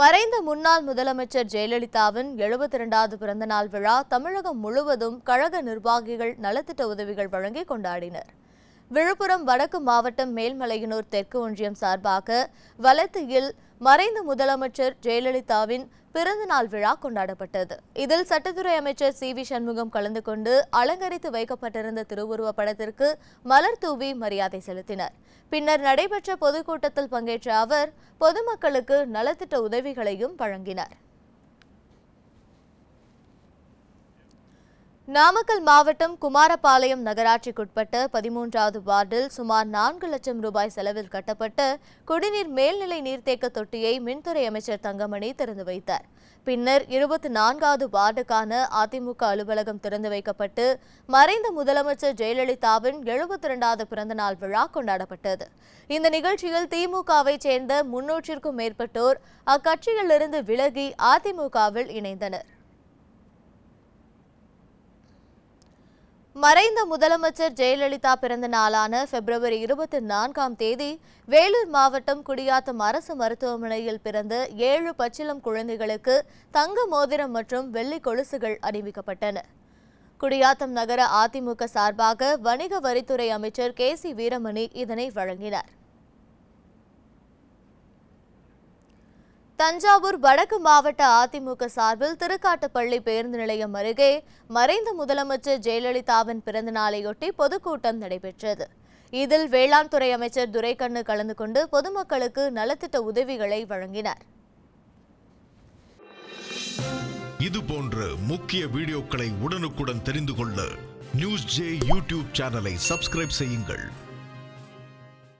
மறைந்த முன்னாள் முதலமைச்சர் ஜெயலலிதாவின் எழுபத்தி இரண்டாவது பிறந்தநாள் விழா தமிழகம் முழுவதும் கழக நிர்வாகிகள் நலத்திட்ட உதவிகள் வழங்கி கொண்டாடினர் விழுப்புரம் வடக்கு மாவட்டம் மேல்மலையனூர் தெற்கு ஒன்றியம் சார்பாக வலத்தியில் மறைந்த முதலமைச்சர் ஜெயலலிதாவின் பிறந்தநாள் விழா கொண்டாடப்பட்டது இதில் சட்டத்துறை அமைச்சர் சி வி சண்முகம் கலந்து கொண்டு அலங்கரித்து வைக்கப்பட்டிருந்த திருவுருவ படத்திற்கு மலர் தூவி மரியாதை செலுத்தினர் பின்னர் நடைபெற்ற பொதுக்கூட்டத்தில் பங்கேற்ற அவர் பொதுமக்களுக்கு நலத்திட்ட உதவிகளையும் வழங்கினார் நாமக்கல் மாவட்டம் குமாரபாளையம் நகராட்சிக்குட்பட்ட பதிமூன்றாவது வார்டில் சுமார் நான்கு லட்சம் ரூபாய் செலவில் கட்டப்பட்ட குடிநீர் மேல்நிலை நீர்த்தேக்க தொட்டியை மின்துறை அமைச்சர் தங்கமணி திறந்து வைத்தார் பின்னர் இருபத்தி நான்காவது வார்டுக்கான அதிமுக அலுவலகம் திறந்து வைக்கப்பட்டு மறைந்த முதலமைச்சர் ஜெயலலிதாவின் எழுபத்தி இரண்டாவது பிறந்தநாள் விழா கொண்டாடப்பட்டது இந்த நிகழ்ச்சியில் திமுகவை சேர்ந்த முன்னூற்றிற்கும் மேற்பட்டோர் அக்கட்சியிலிருந்து விலகி அதிமுகவில் இணைந்தனர் மறைந்த முதலமைச்சர் ஜெயலலிதா பிறந்த நாளான பிப்ரவரி இருபத்தி நான்காம் தேதி வேலூர் மாவட்டம் குடியாத்தம் அரசு மருத்துவமனையில் பிறந்த ஏழு பச்சிலம் குழந்தைகளுக்கு தங்க மோதிரம் மற்றும் வெள்ளி கொலுசுகள் அணிவிக்கப்பட்டன குடியாத்தம் நகர அதிமுக சார்பாக வணிக வரித்துறை அமைச்சர் கே சி வீரமணி இதனை வழங்கினார் தஞ்சாவூர் வடக்கு மாவட்ட அதிமுக சார்பில் திருக்காட்டுப்பள்ளி பேருந்து நிலையம் அருகே மறைந்த முதலமைச்சர் ஜெயலலிதாவின் பிறந்த நாளையொட்டி பொதுக்கூட்டம் நடைபெற்றது இதில் வேளாண் துறை அமைச்சர் துரைக்கண்ணு கலந்து கொண்டு பொதுமக்களுக்கு நலத்திட்ட உதவிகளை வழங்கினார் இது போன்ற முக்கிய வீடியோக்களை உடனுக்குடன் தெரிந்து கொள்ள நியூஸ் ஜே யூடியூப் சேனலை சப்ஸ்கிரைப் செய்யுங்கள்